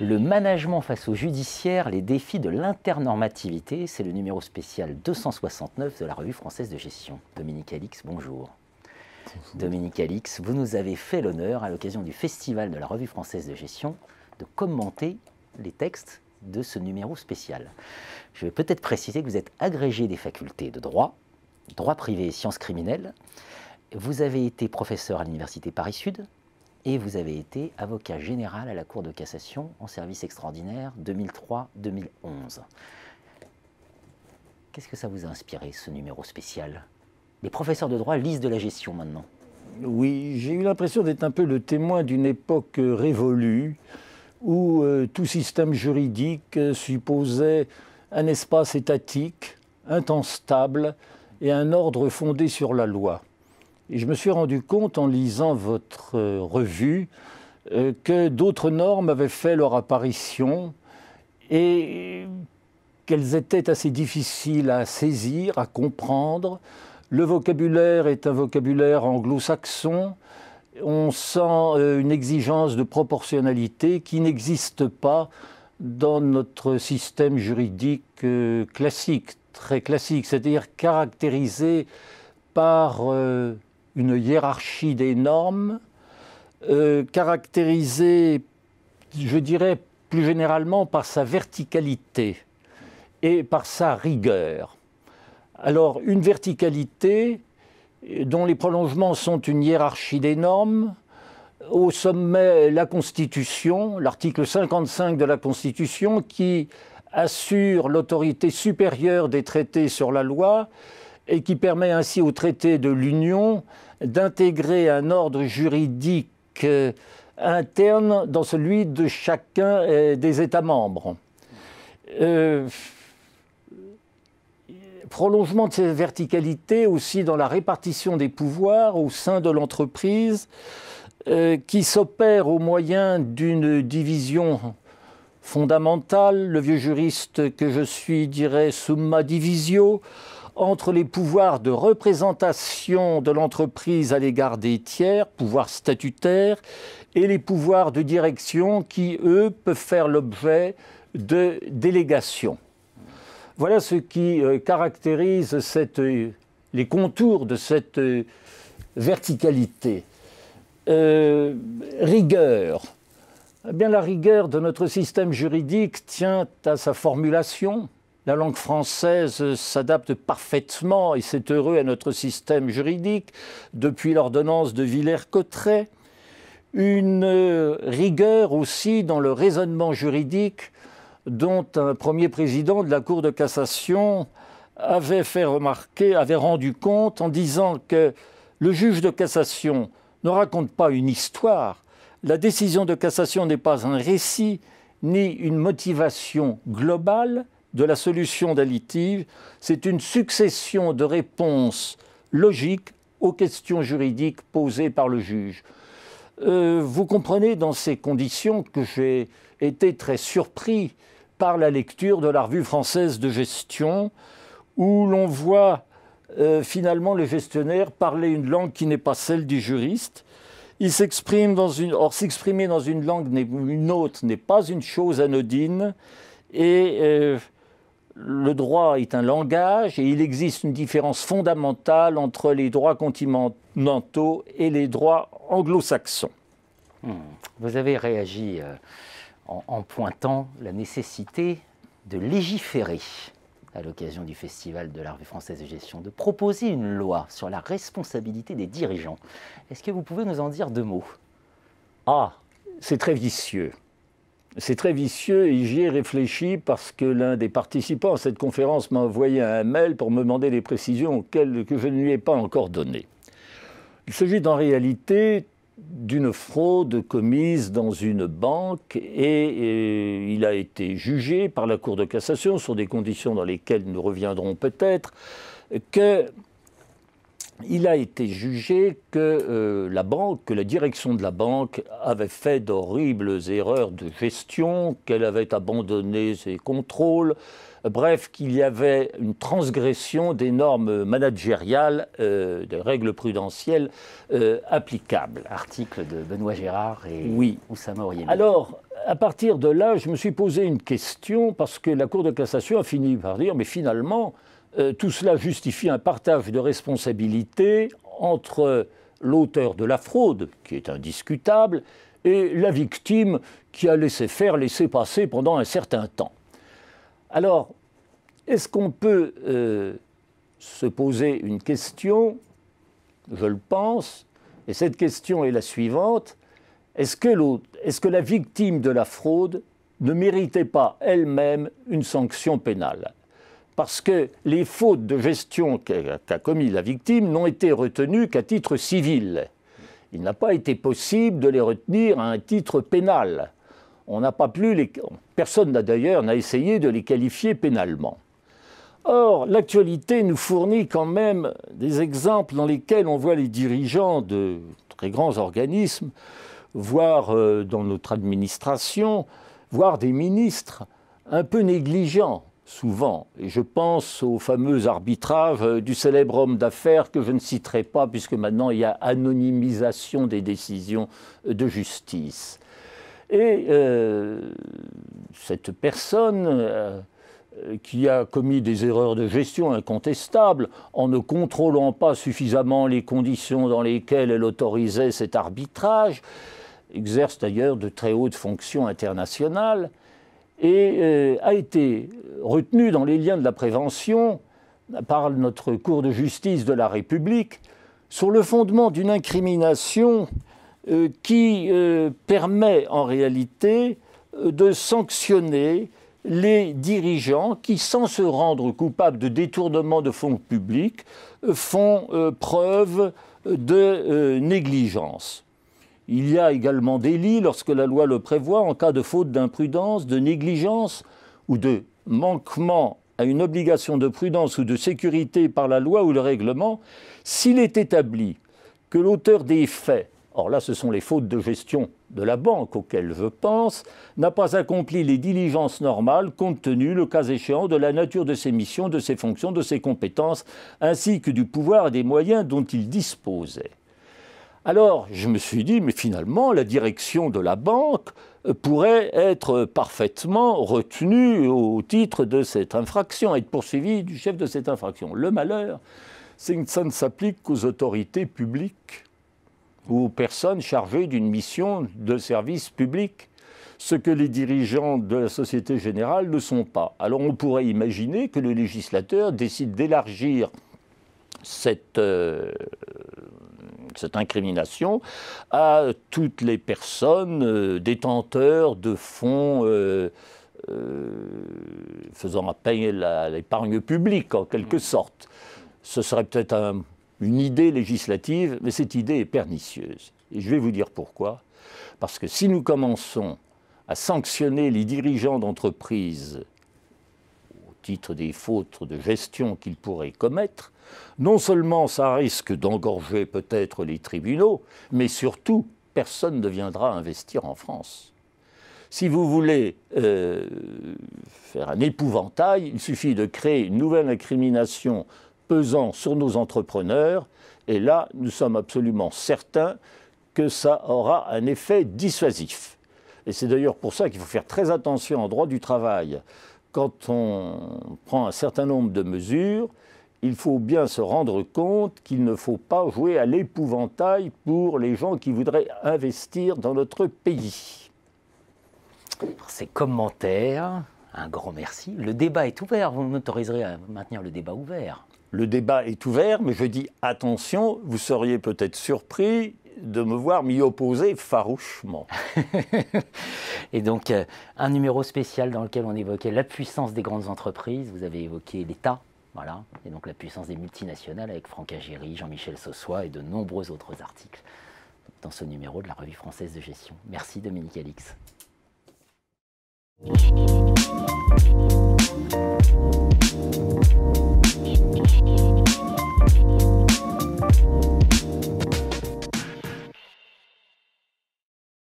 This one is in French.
Le management face au judiciaire, les défis de l'internormativité, c'est le numéro spécial 269 de la revue française de gestion. Dominique Alix, bonjour. Dominique Alix, vous nous avez fait l'honneur, à l'occasion du festival de la revue française de gestion, de commenter les textes de ce numéro spécial. Je vais peut-être préciser que vous êtes agrégé des facultés de droit, droit privé et sciences criminelles. Vous avez été professeur à l'Université Paris-Sud et vous avez été avocat général à la Cour de cassation en service extraordinaire 2003-2011. Qu'est-ce que ça vous a inspiré, ce numéro spécial Les professeurs de droit lisent de la gestion maintenant. Oui, j'ai eu l'impression d'être un peu le témoin d'une époque euh, révolue où euh, tout système juridique euh, supposait un espace étatique, un temps stable et un ordre fondé sur la loi. Et je me suis rendu compte en lisant votre euh, revue que d'autres normes avaient fait leur apparition et qu'elles étaient assez difficiles à saisir, à comprendre. Le vocabulaire est un vocabulaire anglo-saxon, on sent euh, une exigence de proportionnalité qui n'existe pas dans notre système juridique euh, classique, très classique, c'est-à-dire caractérisé par euh, une hiérarchie des normes, caractérisé, je dirais, plus généralement par sa verticalité et par sa rigueur. Alors, une verticalité, dont les prolongements sont une hiérarchie des normes. Au sommet, la Constitution, l'article 55 de la Constitution, qui assure l'autorité supérieure des traités sur la loi et qui permet ainsi aux traités de l'Union d'intégrer un ordre juridique euh, interne dans celui de chacun euh, des États membres. Euh, prolongement de cette verticalité aussi dans la répartition des pouvoirs au sein de l'entreprise euh, qui s'opère au moyen d'une division fondamentale, le vieux juriste que je suis dirait summa divisio, entre les pouvoirs de représentation de l'entreprise à l'égard des tiers, pouvoirs statutaires, et les pouvoirs de direction qui, eux, peuvent faire l'objet de délégations. Voilà ce qui euh, caractérise euh, les contours de cette euh, verticalité. rigueur. Eh bien, la rigueur de notre système juridique tient à sa formulation. La langue française s'adapte parfaitement, et c'est heureux, à notre système juridique, depuis l'ordonnance de Villers-Cotterêts. Une rigueur aussi dans le raisonnement juridique dont un premier président de la Cour de cassation avait fait remarquer, avait rendu compte en disant que le juge de cassation ne raconte pas une histoire, la décision de cassation n'est pas un récit ni une motivation globale de la solution d'un litige, c'est une succession de réponses logiques aux questions juridiques posées par le juge. Euh, vous comprenez dans ces conditions que j'ai était très surpris par la lecture de la revue française de gestion, où l'on voit euh, finalement le gestionnaire parler une langue qui n'est pas celle du juriste. Il s'exprime dans une, or s'exprimer dans une langue une autre n'est pas une chose anodine, et euh, le droit est un langage et il existe une différence fondamentale entre les droits continentaux et les droits anglo-saxons. Hmm. Vous avez réagi. Euh, en, pointant la nécessité de légiférer à l'occasion du Festival de la Revue française de gestion, de proposer une loi sur la responsabilité des dirigeants. Est-ce que vous pouvez nous en dire deux mots Ah, c'est très vicieux. C'est très vicieux et j'y ai réfléchi parce que l'un des participants à cette conférence m'a envoyé un mail pour me demander des précisions auxquelles que je ne lui ai pas encore données. Il s'agit en réalité d'une fraude commise dans une banque et, euh, il a été jugé par la Cour de cassation sur des conditions dans lesquelles nous reviendrons peut-être que il a été jugé que euh, la banque, que la direction de la banque avait fait d'horribles erreurs de gestion, qu'elle avait abandonné ses contrôles, bref, qu'il y avait une transgression des normes managériales, euh, des règles prudentielles euh, applicables. Article de Benoît Gérard et oui. Oussama Alors, à partir de là, je me suis posé une question parce que la Cour de cassation a fini par dire, mais finalement, euh, tout cela justifie un partage de responsabilité entre l'auteur de la fraude, qui est indiscutable, et la victime qui a laissé faire, laissé passer pendant un certain temps. Alors, est-ce qu'on peut euh, se poser une question Je le pense, et cette question est la suivante. Est-ce que la victime de la fraude ne méritait pas elle-même une sanction pénale parce que les fautes de gestion qu'a commis la victime n'ont été retenues qu'à titre civil. Il n'a pas été possible de les retenir à un titre pénal. On n'a pas Personne d'ailleurs n'a essayé de les qualifier pénalement. Or, l'actualité nous fournit quand même des exemples dans lesquels on voit les dirigeants de très grands organismes, voire euh, dans notre administration, voire des ministres un peu négligents souvent. Et je pense au fameux arbitrage euh, du célèbre homme d'affaires que je ne citerai pas puisque maintenant il y a anonymisation des décisions euh, de justice. Et euh, cette personne qui a commis des erreurs de gestion incontestables en ne contrôlant pas suffisamment les conditions dans lesquelles elle autorisait cet arbitrage, exerce d'ailleurs de très hautes fonctions internationales, et euh, a été retenu dans les liens de la prévention par notre Cour de justice de la République sur le fondement d'une incrimination euh, qui euh, permet en réalité de sanctionner les dirigeants qui, sans se rendre coupables de détournement de fonds publics, font preuve de négligence. Il y a également délit, lorsque la loi le prévoit, en cas de faute d'imprudence, de négligence ou de manquement à une obligation de prudence ou de sécurité par la loi ou le règlement, s'il est établi que l'auteur des faits, or là ce sont les fautes de gestion de la banque auxquelles je pense, n'a pas accompli les diligences normales compte tenu, le cas échéant, de la nature de ses missions, de ses fonctions, de ses compétences, ainsi que du pouvoir et des moyens dont il disposait. Alors, je me suis dit, mais finalement, la direction de la banque euh, pourrait être parfaitement retenue au titre de cette infraction, être poursuivie du chef de cette infraction. Le malheur, c'est que ça ne s'applique qu'aux autorités publiques ou aux personnes chargées d'une mission de service public, ce que les dirigeants de la Société Générale ne sont pas. Alors on pourrait imaginer que le législateur décide d'élargir cette... Euh, cette incrimination à toutes les personnes euh, détenteurs de fonds. Euh, euh, faisant appel à l'épargne publique en quelque mm. sorte. Ce serait peut-être une idée législative, mais cette idée est pernicieuse. Et je vais vous dire pourquoi. Parce que si nous commençons à sanctionner les dirigeants d'entreprises titre des fautes de gestion qu'il pourrait commettre, non seulement ça risque d'engorger peut-être les tribunaux, mais surtout, personne ne viendra investir en France. Si vous voulez euh, faire un épouvantail, il suffit de créer une nouvelle incrimination pesant sur nos entrepreneurs, et là, nous sommes absolument certains que ça aura un effet dissuasif. Et c'est d'ailleurs pour ça qu'il faut faire très attention en droit du travail quand on prend un certain nombre de mesures, il faut bien se rendre compte qu'il ne faut pas jouer à l'épouvantail pour les gens qui voudraient investir dans notre pays. Pour ces commentaires, un grand merci. Le débat est ouvert. Vous m'autoriserez à maintenir le débat ouvert. Le débat est ouvert, mais je dis attention, vous seriez peut-être surpris de me voir m'y opposer farouchement. et donc, euh, un numéro spécial dans lequel on évoquait la puissance des grandes entreprises, vous avez évoqué l'État, voilà, et donc la puissance des multinationales avec Franck Agéry, Jean-Michel Sossois et de nombreux autres articles dans ce numéro de la Revue française de gestion. Merci Dominique Alix.